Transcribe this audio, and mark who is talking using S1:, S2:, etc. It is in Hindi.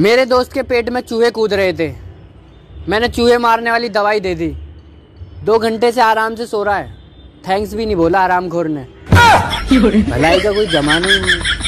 S1: मेरे दोस्त के पेट में चूहे कूद रहे थे मैंने चूहे मारने वाली दवाई दे दी दो घंटे से आराम से सो रहा है थैंक्स भी नहीं बोला आराम खोर ने
S2: भलाई
S3: का कोई जमा नहीं